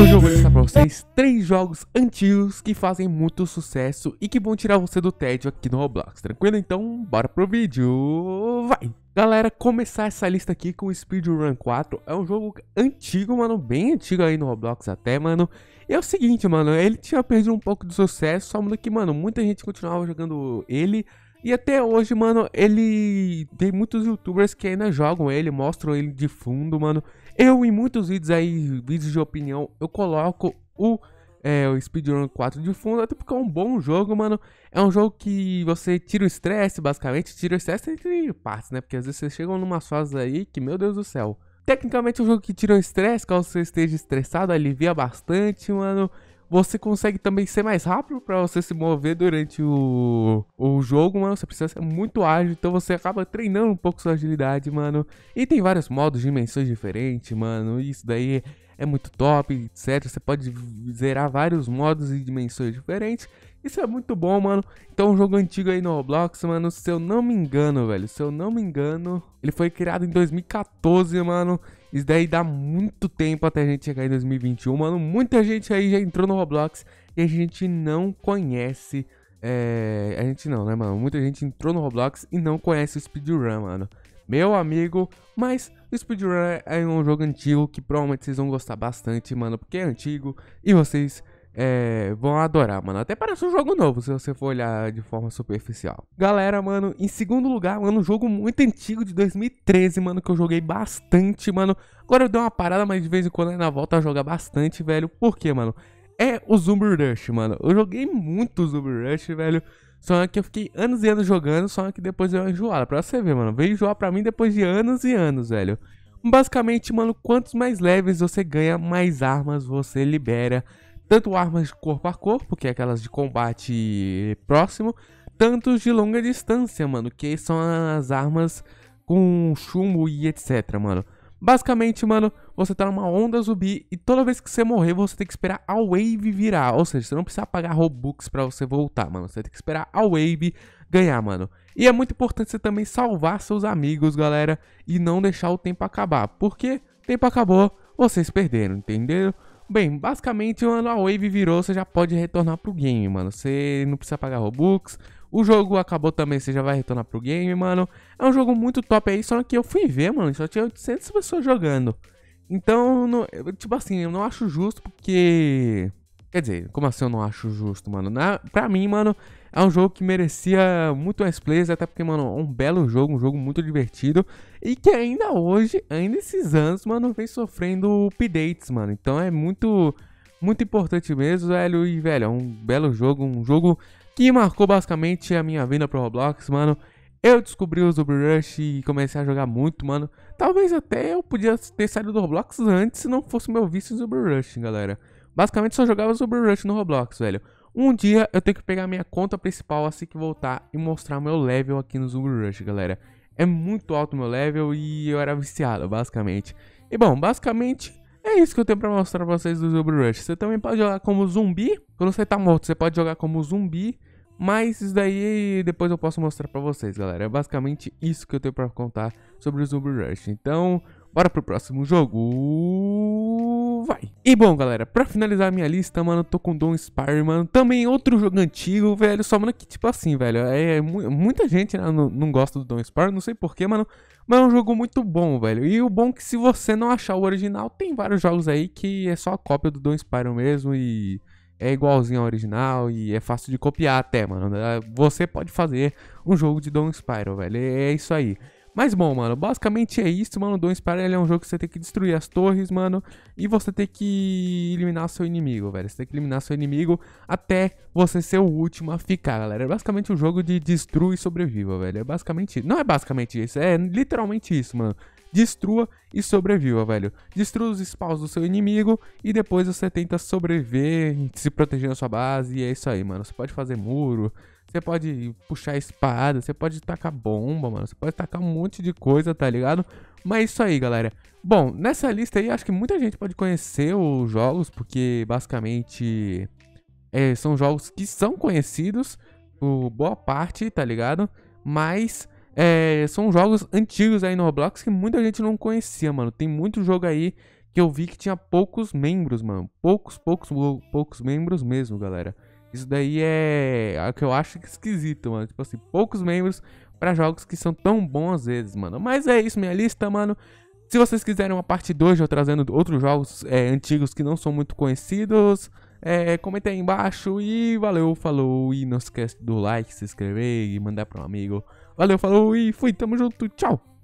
Hoje eu vou mostrar pra vocês três jogos antigos que fazem muito sucesso e que vão tirar você do tédio aqui no Roblox, tranquilo? Então, bora pro vídeo, vai! Galera, começar essa lista aqui com Speedrun 4 é um jogo antigo, mano, bem antigo aí no Roblox até, mano. E é o seguinte, mano, ele tinha perdido um pouco de sucesso, só que, mano, muita gente continuava jogando ele, e até hoje, mano, ele tem muitos youtubers que ainda jogam ele, mostram ele de fundo, mano. Eu, em muitos vídeos aí, vídeos de opinião, eu coloco o, é, o Speedrun 4 de fundo, até porque é um bom jogo, mano. É um jogo que você tira o estresse, basicamente, tira o estresse entre partes, né? Porque às vezes vocês chegam numa fases aí que, meu Deus do céu. Tecnicamente é um jogo que tira o estresse, caso você esteja estressado, alivia bastante, mano você consegue também ser mais rápido para você se mover durante o, o jogo, mano. Você precisa ser muito ágil, então você acaba treinando um pouco sua agilidade, mano. E tem vários modos, dimensões diferentes, mano. Isso daí é muito top, etc. Você pode zerar vários modos e dimensões diferentes. Isso é muito bom, mano. Então, um jogo antigo aí no Roblox, mano. Se eu não me engano, velho. Se eu não me engano, ele foi criado em 2014, mano. Isso daí dá muito tempo até a gente chegar em 2021, mano. Muita gente aí já entrou no Roblox e a gente não conhece. É... A gente não, né, mano? Muita gente entrou no Roblox e não conhece o speedrun, mano. Meu amigo, mas Speedrun é um jogo antigo que provavelmente vocês vão gostar bastante, mano, porque é antigo e vocês é, vão adorar, mano. Até parece um jogo novo, se você for olhar de forma superficial. Galera, mano, em segundo lugar, mano, um jogo muito antigo de 2013, mano, que eu joguei bastante, mano. Agora eu dei uma parada, mas de vez em quando ainda volto a jogar bastante, velho. Por quê, mano? É o Zumbi Rush, mano. Eu joguei muito Zumbi Rush, velho só que eu fiquei anos e anos jogando, só que depois eu enjoava Pra você ver, mano. Veio enjoar pra mim depois de anos e anos, velho. Basicamente, mano, quantos mais levels você ganha, mais armas você libera. Tanto armas de corpo a corpo, que é aquelas de combate próximo, tanto de longa distância, mano, que são as armas com chumbo e etc, mano. Basicamente, mano, você tá numa onda zumbi e toda vez que você morrer, você tem que esperar a wave virar. Ou seja, você não precisa pagar Robux pra você voltar, mano. Você tem que esperar a wave ganhar, mano. E é muito importante você também salvar seus amigos, galera, e não deixar o tempo acabar. Porque tempo acabou, vocês perderam, entenderam? Bem, basicamente, mano, a wave virou, você já pode retornar pro game, mano. Você não precisa pagar Robux, o jogo acabou também, você já vai retornar pro game, mano. É um jogo muito top aí, só que eu fui ver, mano, só tinha 800 pessoas jogando. Então, tipo assim, eu não acho justo porque... Quer dizer, como assim eu não acho justo, mano? Na, pra mim, mano, é um jogo que merecia muito mais plays, até porque, mano, é um belo jogo, um jogo muito divertido. E que ainda hoje, ainda esses anos, mano, vem sofrendo updates, mano. Então é muito, muito importante mesmo, velho. E, velho, é um belo jogo, um jogo que marcou basicamente a minha vinda pro Roblox, mano. Eu descobri o Zombie Rush e comecei a jogar muito, mano. Talvez até eu podia ter saído do Roblox antes se não fosse meu vício em Zombie Rush, galera. Basicamente só jogava Zombie Rush no Roblox, velho. Um dia eu tenho que pegar minha conta principal assim que voltar e mostrar meu level aqui no Zombie Rush, galera. É muito alto meu level e eu era viciado, basicamente. E bom, basicamente é isso que eu tenho pra mostrar pra vocês do Zombie Rush. Você também pode jogar como zumbi. Quando você tá morto, você pode jogar como zumbi. Mas isso daí depois eu posso mostrar pra vocês, galera. É basicamente isso que eu tenho pra contar sobre o Zumbi Rush. Então, bora pro próximo jogo. Vai! E bom, galera, pra finalizar a minha lista, mano, tô com Don Spire, mano. Também outro jogo antigo, velho. Só, mano, que tipo assim, velho. É, é muita gente né, não, não, gosta do Don Spire, não sei porquê, mano. Mas é um jogo muito bom, velho. E o bom é que se você não achar o original, tem vários jogos aí que é só a cópia do Don Spire mesmo e é igualzinho ao original e é fácil de copiar até, mano. É, você pode fazer um jogo de Don't Spyro, velho. É, é isso aí. Mas bom, mano, basicamente é isso, mano. Don't Spyro é um jogo que você tem que destruir as torres, mano, e você tem que eliminar seu inimigo, velho. Você tem que eliminar seu inimigo até você ser o último a ficar, galera. É basicamente um jogo de destrua e sobreviva, velho. É basicamente, não é basicamente isso, é literalmente isso, mano destrua e sobreviva, velho. Destrua os spawns do seu inimigo e depois você tenta sobreviver, se proteger na sua base e é isso aí, mano. Você pode fazer muro, você pode puxar espada, você pode tacar bomba, mano. Você pode tacar um monte de coisa, tá ligado? Mas é isso aí, galera. Bom, nessa lista aí acho que muita gente pode conhecer os jogos, porque basicamente é, são jogos que são conhecidos por boa parte, tá ligado? Mas é, são jogos antigos aí no Roblox que muita gente não conhecia, mano. Tem muito jogo aí que eu vi que tinha poucos membros, mano. Poucos, poucos, poucos membros mesmo, galera. Isso daí é o que eu acho é esquisito, mano. Tipo assim, poucos membros para jogos que são tão bons às vezes, mano. Mas é isso, minha lista, mano. Se vocês quiserem uma parte 2 eu trazendo outros jogos é, antigos que não são muito conhecidos, é, comenta aí embaixo e valeu, falou. E não esquece do like, se inscrever e mandar para um amigo. Valeu, falou e fui, tamo junto, tchau!